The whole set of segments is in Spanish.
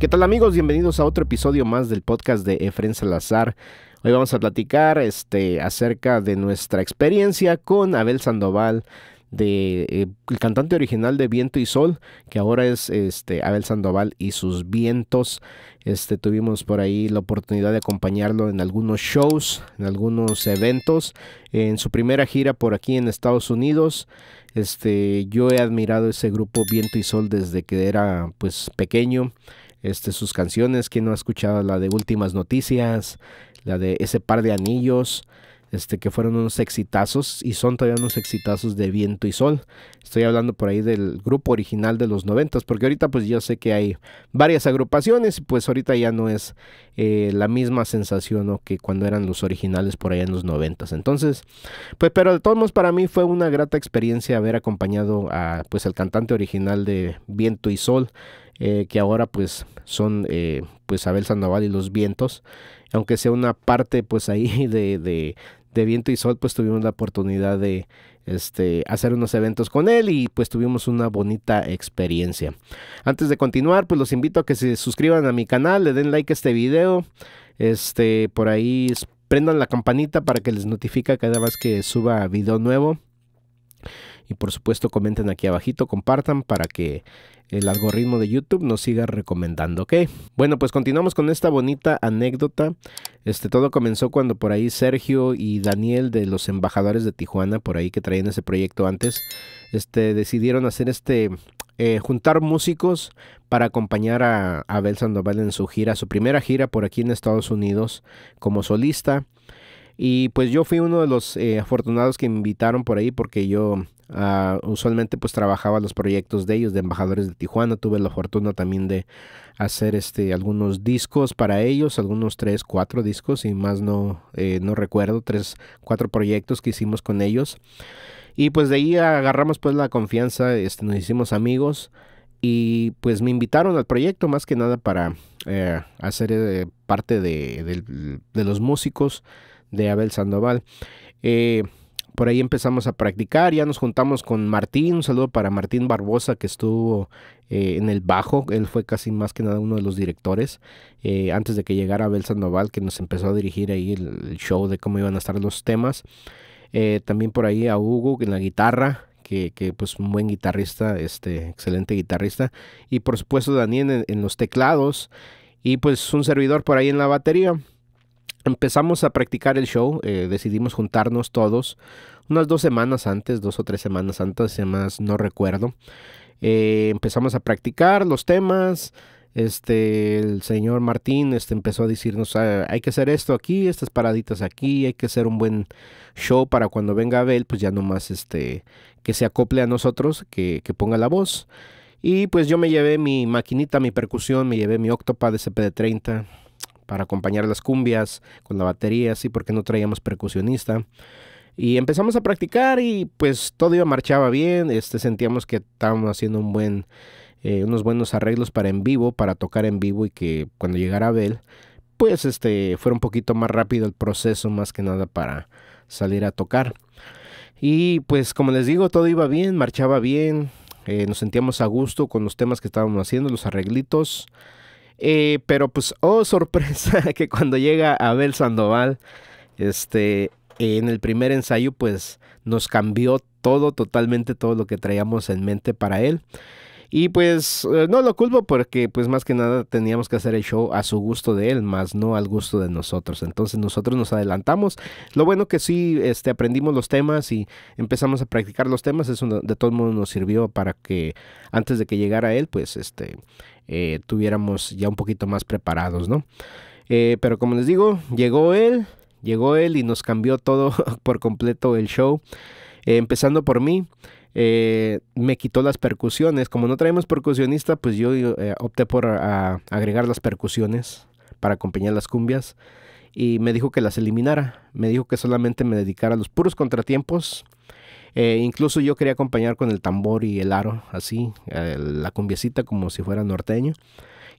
¿Qué tal amigos? Bienvenidos a otro episodio más del podcast de Efren Salazar. Hoy vamos a platicar este, acerca de nuestra experiencia con Abel Sandoval, de, eh, el cantante original de Viento y Sol, que ahora es este, Abel Sandoval y sus vientos. Este, tuvimos por ahí la oportunidad de acompañarlo en algunos shows, en algunos eventos, en su primera gira por aquí en Estados Unidos. Este, yo he admirado ese grupo Viento y Sol desde que era pues pequeño este, sus canciones. ¿Quién no ha escuchado la de Últimas Noticias? La de Ese Par de Anillos. Este, que fueron unos exitazos y son todavía unos exitazos de viento y sol. Estoy hablando por ahí del grupo original de los noventas, porque ahorita pues yo sé que hay varias agrupaciones y pues ahorita ya no es eh, la misma sensación que cuando eran los originales por ahí en los noventas. Entonces, pues pero de todos modos para mí fue una grata experiencia haber acompañado a pues el cantante original de viento y sol eh, que ahora pues son eh, pues Abel Sandoval y los vientos. Aunque sea una parte pues ahí de, viento y sol, pues tuvimos la oportunidad de este, hacer unos eventos con él y pues tuvimos una bonita experiencia. Antes de continuar, pues los invito a que se suscriban a mi canal, le den like a este video, este, por ahí prendan la campanita para que les notifique cada vez que suba video nuevo. Y por supuesto comenten aquí abajito, compartan para que el algoritmo de YouTube nos siga recomendando, ¿ok? Bueno, pues continuamos con esta bonita anécdota. Este todo comenzó cuando por ahí Sergio y Daniel de los embajadores de Tijuana, por ahí que traían ese proyecto antes, este decidieron hacer este eh, juntar músicos para acompañar a Abel Sandoval en su gira, su primera gira por aquí en Estados Unidos como solista. Y pues yo fui uno de los eh, afortunados que me invitaron por ahí porque yo Ah, usualmente pues trabajaba los proyectos de ellos, de Embajadores de Tijuana. Tuve la fortuna también de hacer este, algunos discos para ellos, algunos tres, cuatro discos y más no, eh, no recuerdo, tres, cuatro proyectos que hicimos con ellos. Y pues de ahí agarramos pues la confianza, este, nos hicimos amigos y pues me invitaron al proyecto más que nada para eh, hacer eh, parte de, los músicos de Abel Sandoval por ahí empezamos a practicar, ya nos juntamos con Martín, un saludo para Martín Barbosa que estuvo eh, en el bajo, él fue casi más que nada uno de los directores, eh, antes de que llegara Belsa Sandoval que nos empezó a dirigir ahí el, show de cómo iban a estar los temas, eh, también por ahí a Hugo en la guitarra, que, pues un buen guitarrista, este, excelente guitarrista, y por supuesto Daniel en los teclados, y pues un servidor por ahí en la batería empezamos a practicar el show, eh, decidimos juntarnos todos unas dos semanas antes, dos o tres semanas antes, más no recuerdo. Eh, empezamos a practicar los temas. Este, el señor Martín este, empezó a decirnos, ah, hay que hacer esto aquí, estas paraditas aquí, hay que hacer un buen show para cuando venga Abel, pues ya nomás este, que se acople a nosotros, que, ponga la voz. Y pues yo me llevé mi maquinita, mi percusión, me llevé mi Octopad de 30 para acompañar las cumbias con la batería, así porque no traíamos percusionista. Y empezamos a practicar y pues todo iba, marchaba bien, este, sentíamos que estábamos haciendo un buen, eh, unos buenos arreglos para en vivo, para tocar en vivo y que cuando llegara Abel, pues este, fuera un poquito más rápido el proceso más que nada para salir a tocar. Y pues como les digo, todo iba bien, marchaba bien, eh, nos sentíamos a gusto con los temas que estábamos haciendo, los arreglitos. Eh, pero pues, oh sorpresa, que cuando llega Abel Sandoval, este, en el primer ensayo, pues nos cambió todo, totalmente todo lo que traíamos en mente para él. Y pues eh, no lo culpo porque pues más que nada teníamos que hacer el show a su gusto de él, más no al gusto de nosotros. Entonces nosotros nos adelantamos. Lo bueno que sí este, aprendimos los temas y empezamos a practicar los temas. Eso de todo modo nos sirvió para que antes de que llegara él pues este, eh, tuviéramos ya un poquito más preparados, ¿no? Eh, pero como les digo, llegó él, llegó él y nos cambió todo por completo el show. empezando por mí. Eh, me quitó las percusiones. Como no traemos percusionista, pues yo eh, opté por ah, agregar las percusiones para acompañar las cumbias. Y me dijo que las eliminara. Me dijo que solamente me dedicara a los puros contratiempos. Eh, incluso yo quería acompañar con el tambor y el aro, así, la cumbiecita como si fuera norteño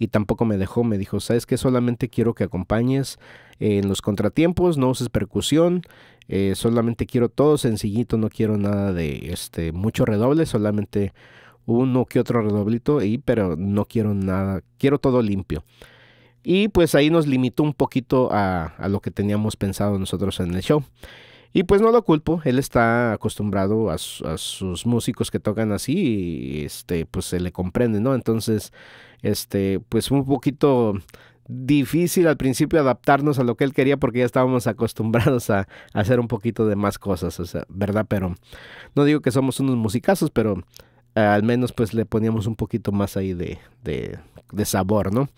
y tampoco me dejó, me dijo, sabes que solamente quiero que acompañes en los contratiempos, no uses percusión, eh, solamente quiero todo sencillito, no quiero nada de este mucho redoble, solamente uno que otro redoblito, y, pero no quiero nada, quiero todo limpio. Y pues ahí nos limitó un poquito a lo que teníamos pensado nosotros en el show. Y pues no lo culpo, él está acostumbrado a, sus músicos que tocan así y este, pues se le comprende, ¿no? Entonces, este, pues fue un poquito difícil al principio adaptarnos a lo que él quería porque ya estábamos acostumbrados a, hacer un poquito de más cosas, ¿verdad? Pero no digo que somos unos musicazos, pero al menos pues le poníamos un poquito más ahí de, de, de sabor, ¿no?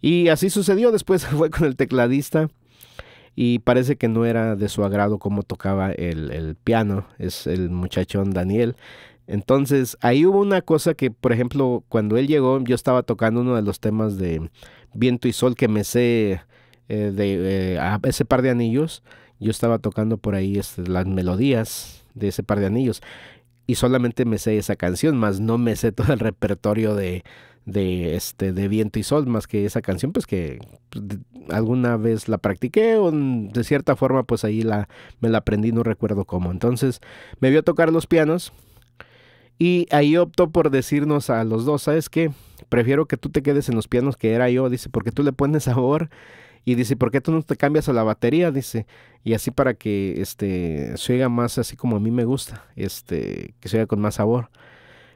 Y así sucedió, después fue con el tecladista y parece que no era de su agrado cómo tocaba el, piano, es el muchachón Daniel. Entonces, ahí hubo una cosa que, por ejemplo, cuando él llegó, yo estaba tocando uno de los temas de Viento y Sol que me sé eh, de eh, ese par de anillos. Yo estaba tocando por ahí este, las melodías de ese par de anillos y solamente me sé esa canción, más no me sé todo el repertorio de, de, este, de Viento y Sol, más que esa canción, pues que pues, alguna vez la practiqué o mm, de cierta forma pues ahí la, me la aprendí, no recuerdo cómo. Entonces me vio tocar los pianos y ahí optó por decirnos a los dos, ¿sabes qué? Prefiero que tú te quedes en los pianos que era yo, dice, porque tú le pones sabor. Y dice, ¿por qué tú no te cambias a la batería? Dice, y así para que este, se más así como a mí me gusta, este, que suega con más sabor.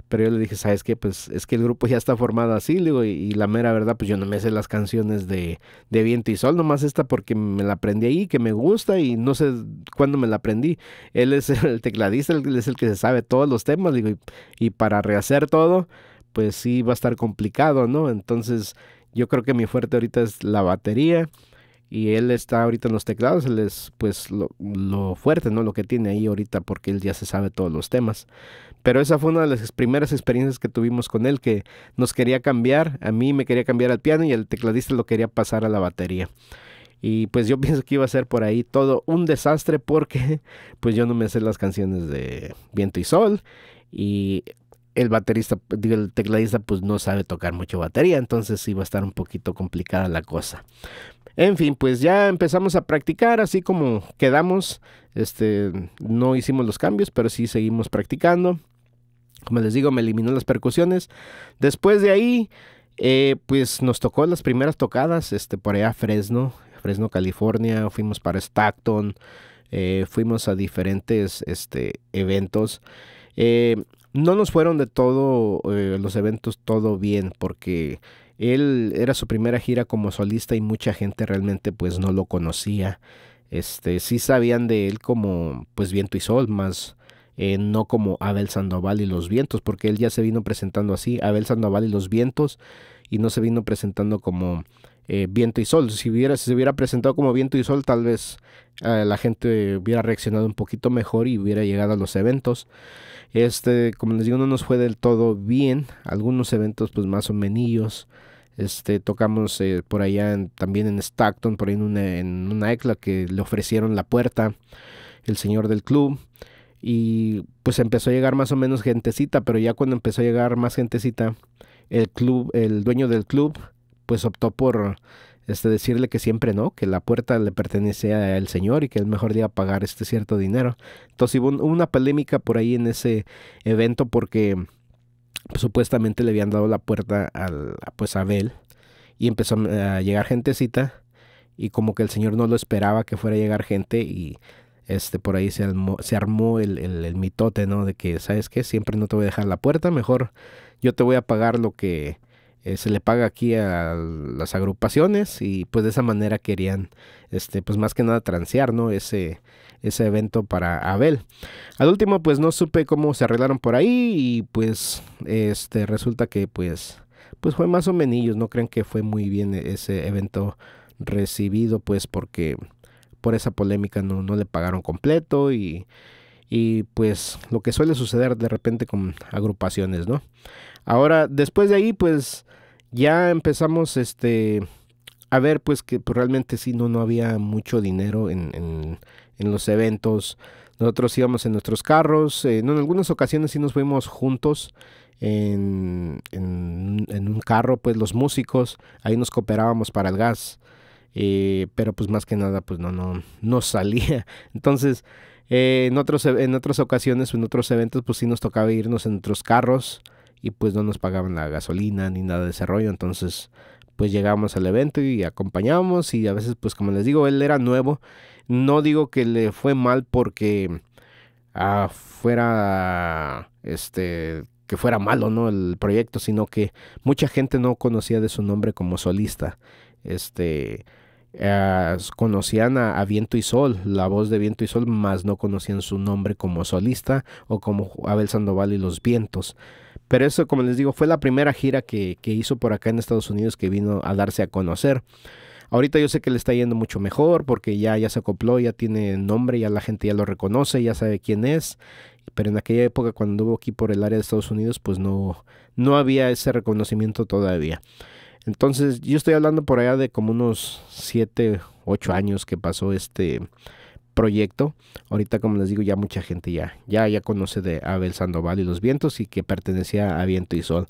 Pero yo le dije, ¿sabes qué? Pues es que el grupo ya está formado así, digo, y, la mera verdad, pues yo no me sé las canciones de, de Viento y Sol, nomás esta porque me la aprendí ahí, que me gusta y no sé cuándo me la aprendí. Él es el tecladista, él es el que se sabe todos los temas, digo, y, y para rehacer todo, pues sí va a estar complicado, ¿no? Entonces yo creo que mi fuerte ahorita es la batería y él está ahorita en los teclados, él es pues lo, fuerte, ¿no? Lo que tiene ahí ahorita porque él ya se sabe todos los temas. Pero esa fue una de las primeras experiencias que tuvimos con él, que nos quería cambiar, a mí me quería cambiar al piano y el tecladista lo quería pasar a la batería. Y pues yo pienso que iba a ser por ahí todo un desastre porque pues yo no me sé las canciones de Viento y Sol y el baterista, el tecladista pues no sabe tocar mucho batería, entonces iba a estar un poquito complicada la cosa. En fin, pues ya empezamos a practicar así como quedamos. Este, no hicimos los cambios, pero sí seguimos practicando. Como les digo, me eliminó las percusiones. Después de ahí, eh, pues nos tocó las primeras tocadas, este, por allá Fresno, Fresno, California, fuimos para Stockton, eh, fuimos a diferentes este, eventos. Eh, no nos fueron de todo los eventos todo bien porque él era su primera gira como solista y mucha gente realmente pues no lo conocía. Este, sí sabían de él como pues Viento y Sol, más eh, no como Abel Sandoval y Los Vientos, porque él ya se vino presentando así, Abel Sandoval y Los Vientos, y no se vino presentando como eh, Viento y Sol. Si, hubiera, se hubiera presentado como Viento y Sol, tal vez eh, la gente hubiera reaccionado un poquito mejor y hubiera llegado a los eventos. Este, como les digo, no nos fue del todo bien. Algunos eventos pues más o menos este, tocamos eh, por allá también en Stockton, por ahí en una, ECLA que le ofrecieron la puerta el señor del club. Y pues empezó a llegar más o menos gentecita, pero ya cuando empezó a llegar más gentecita, el club, el dueño del club, pues optó por este, decirle que siempre no, que la puerta le pertenece al señor y que el mejor día pagar este cierto dinero. Entonces hubo una polémica por ahí en ese evento porque supuestamente le habían dado la puerta al, pues, a Abel y empezó eh, a llegar gentecita y como que el Señor no lo esperaba que fuera a llegar gente y este por ahí se armó, se armó el, mitote, ¿no? De que, ¿sabes qué? Siempre no te voy a dejar la puerta, mejor yo te voy a pagar lo que, eh, se le paga aquí a las agrupaciones y pues de esa manera querían, este, pues más que nada transear, ¿no? Ese, ese evento para Abel. Al último, pues no supe cómo se arreglaron por ahí y pues este resulta que pues pues fue más o menos, no creen que fue muy bien ese evento recibido, pues porque por esa polémica no, no le pagaron completo y, y pues lo que suele suceder de repente con agrupaciones, ¿no? Ahora, después de ahí, pues ya empezamos este, a ver pues que pues, realmente sí, no, no había mucho dinero en, los eventos. Nosotros íbamos en nuestros carros, eh, en algunas ocasiones sí nos fuimos juntos en, un carro, pues los músicos, ahí nos cooperábamos para el gas, eh, pero pues más que nada pues no, no, no salía. Entonces, eh, en, otros, en otras ocasiones, en otros eventos pues sí nos tocaba irnos en otros carros y pues no nos pagaban la gasolina ni nada de ese rollo, entonces pues llegamos al evento y acompañamos y a veces pues como les digo, él era nuevo, no digo que le fue mal porque ah, fuera este que fuera malo, ¿no? el proyecto, sino que mucha gente no conocía de su nombre como solista. Este, eh, conocían a, Viento y Sol, la voz de Viento y Sol, más no conocían su nombre como solista o como Abel Sandoval y los Vientos. Pero eso, como les digo, fue la primera gira que, hizo por acá en Estados Unidos que vino a darse a conocer. Ahorita yo sé que le está yendo mucho mejor porque ya, ya se acopló, ya tiene nombre, ya la gente ya lo reconoce, ya sabe quién es. Pero en aquella época cuando anduvo aquí por el área de Estados Unidos, pues no, no había ese reconocimiento todavía. Entonces, yo estoy hablando por allá de como unos 7, 8 años que pasó este proyecto. Ahorita, como les digo, ya mucha gente ya, ya, ya conoce de Abel Sandoval y los vientos y que pertenecía a Viento y Sol.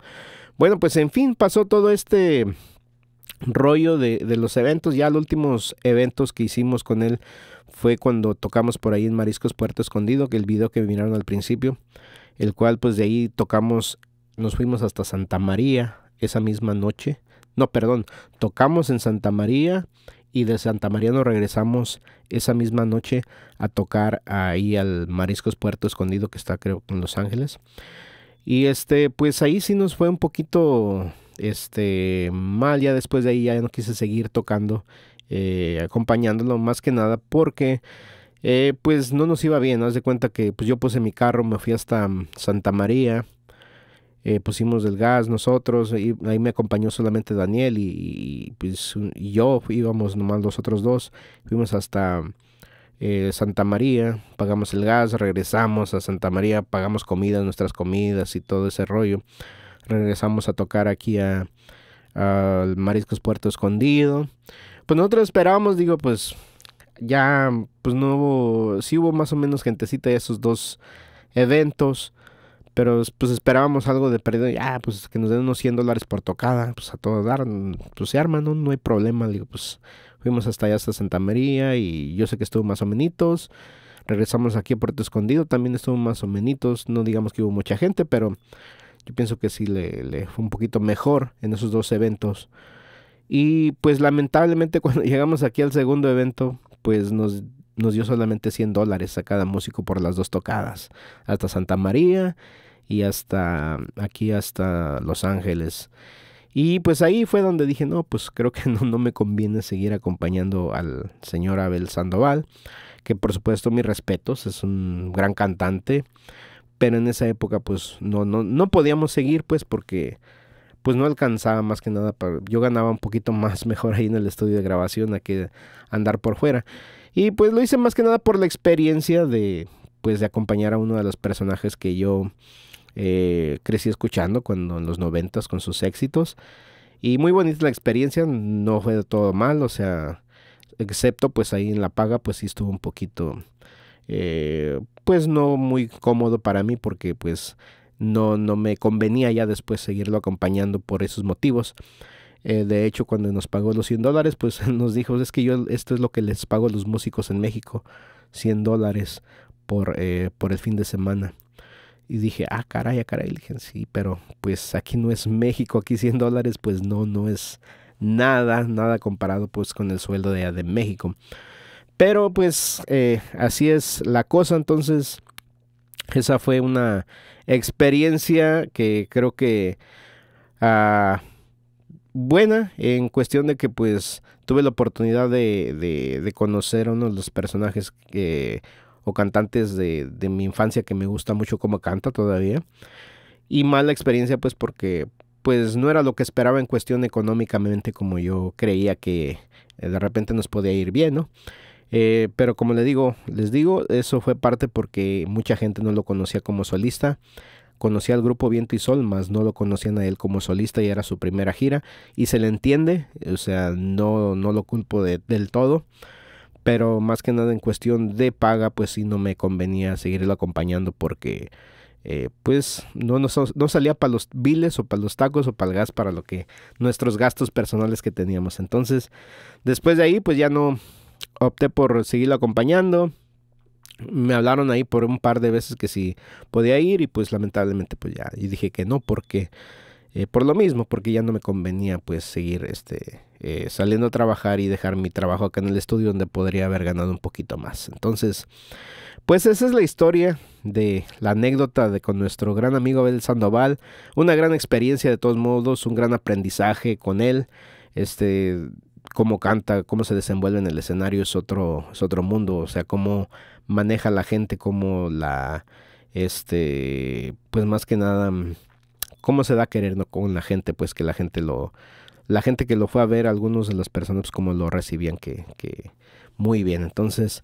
Bueno, pues en fin, pasó todo este rollo de, de los eventos. Ya los últimos eventos que hicimos con él fue cuando tocamos por ahí en Mariscos Puerto Escondido, que el video que miraron al principio, el cual pues de ahí tocamos, nos fuimos hasta Santa María esa misma noche no, perdón, tocamos en Santa María y de Santa María nos regresamos esa misma noche a tocar ahí al Mariscos Puerto Escondido que está creo en Los Ángeles. Y este, pues ahí sí nos fue un poquito este mal, ya después de ahí ya no quise seguir tocando, eh, acompañándolo más que nada porque eh, pues no nos iba bien, haz de cuenta que pues yo puse mi carro, me fui hasta mm, Santa María eh, pusimos el gas nosotros, y ahí me acompañó solamente Daniel y, pues, yo íbamos nomás los otros dos, fuimos hasta eh, Santa María, pagamos el gas, regresamos a Santa María, pagamos comida, nuestras comidas y todo ese rollo, regresamos a tocar aquí a, Mariscos Puerto Escondido, pues nosotros esperábamos, digo, pues ya, pues no hubo, sí hubo más o menos gentecita de esos dos eventos, pero pues esperábamos algo de perdido. Ya, ah, pues que nos den unos 100 dólares por tocada. Pues a todos dar. Pues se arma, ¿no? No hay problema. Digo, pues fuimos hasta allá, hasta Santa María. Y yo sé que estuvo más o menos. Regresamos aquí a Puerto Escondido. También estuvo más o menos. No digamos que hubo mucha gente, pero yo pienso que sí le, fue un poquito mejor en esos dos eventos. Y pues lamentablemente cuando llegamos aquí al segundo evento, pues nos nos dio solamente 100 dólares a cada músico por las dos tocadas, hasta Santa María y hasta aquí, hasta Los Ángeles. Y pues ahí fue donde dije, no, pues creo que no, me conviene seguir acompañando al señor Abel Sandoval, que por supuesto mis respetos, es un gran cantante, pero en esa época pues no, no, no podíamos seguir pues porque pues no alcanzaba más que nada, yo ganaba un poquito más mejor ahí en el estudio de grabación a que andar por fuera. Y pues lo hice más que nada por la experiencia de pues de acompañar a uno de los personajes que yo eh, crecí escuchando cuando en los noventas con sus éxitos. Y muy bonita la experiencia, no fue de todo mal, o sea, excepto pues ahí en la paga, pues sí estuvo un poquito, eh, pues no muy cómodo para mí porque pues no, no me convenía ya después seguirlo acompañando por esos motivos. Eh, de hecho, cuando nos pagó los 100 dólares, pues nos dijo, es que yo, esto es lo que les pago a los músicos en México, 100 dólares por, por el fin de semana. Y dije, ah, caray, ah, caray. dije, sí, pero pues aquí no es México, aquí 100 dólares, pues no, no es nada, nada comparado pues con el sueldo de, de México. Pero pues eh, así es la cosa, entonces esa fue una experiencia que creo que ah, buena en cuestión de que pues tuve la oportunidad de, de conocer a uno de los personajes que cantantes de, mi infancia que me gusta mucho cómo canta todavía. Y mala experiencia pues porque pues no era lo que esperaba en cuestión económicamente como yo creía que eh, de repente nos podía ir bien, ¿no? Eh, pero como les digo, les digo, eso fue parte porque mucha gente no lo conocía como solista. Conocía al grupo Viento y Sol, más no lo conocían a él como solista y era su primera gira. Y se le entiende, o sea, no, no lo culpo del todo pero más que nada en cuestión de paga, pues sí no me convenía seguirlo acompañando porque eh, pues no, no, salía para los biles o para los tacos o para el gas, para lo que nuestros gastos personales que teníamos. Entonces, después de ahí, pues ya no opté por seguirlo acompañando. Me hablaron ahí por un par de veces que sí podía ir y pues lamentablemente pues ya, y dije que no porque... Eh, por lo mismo, porque ya no me convenía pues seguir este eh, saliendo a trabajar y dejar mi trabajo acá en el estudio donde podría haber ganado un poquito más. Entonces, pues esa es la historia de la anécdota de con nuestro gran amigo Abel Sandoval. Una gran experiencia de todos modos, un gran aprendizaje con él. Este, cómo canta, cómo se desenvuelve en el escenario es otro, es otro mundo. O sea, cómo maneja la gente, cómo la, este, pues más que nada, mm, cómo se da a querer ¿no? con la gente, pues que la gente lo, la gente que lo fue a ver, algunos de las personas pues, como lo recibían, que, muy bien. Entonces,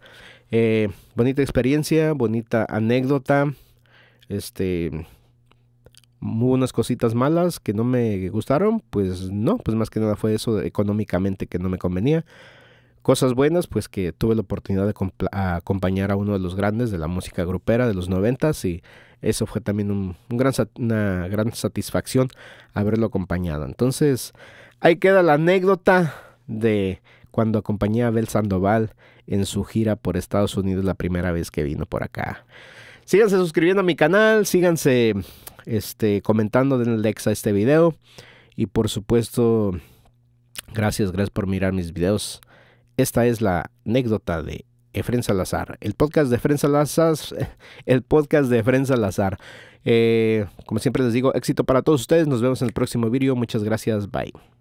eh, bonita experiencia, bonita anécdota, este, muy unas cositas malas que no me gustaron, pues no, pues más que nada fue eso económicamente que no me convenía. Cosas buenas, pues que tuve la oportunidad de acompañar a uno de los grandes de la música grupera de los noventas y eso fue también un, gran, una gran satisfacción haberlo acompañado. Entonces, ahí queda la anécdota de cuando acompañé a Abel Sandoval en su gira por Estados Unidos la primera vez que vino por acá. Síganse suscribiendo a mi canal, síganse este, comentando, denle like a este video y por supuesto, gracias, gracias por mirar mis videos. Esta es la anécdota de Efren Salazar, el podcast de Efren Salazar, el podcast de Efren Salazar. Eh, como siempre les digo, éxito para todos ustedes. Nos vemos en el próximo video. Muchas gracias. Bye.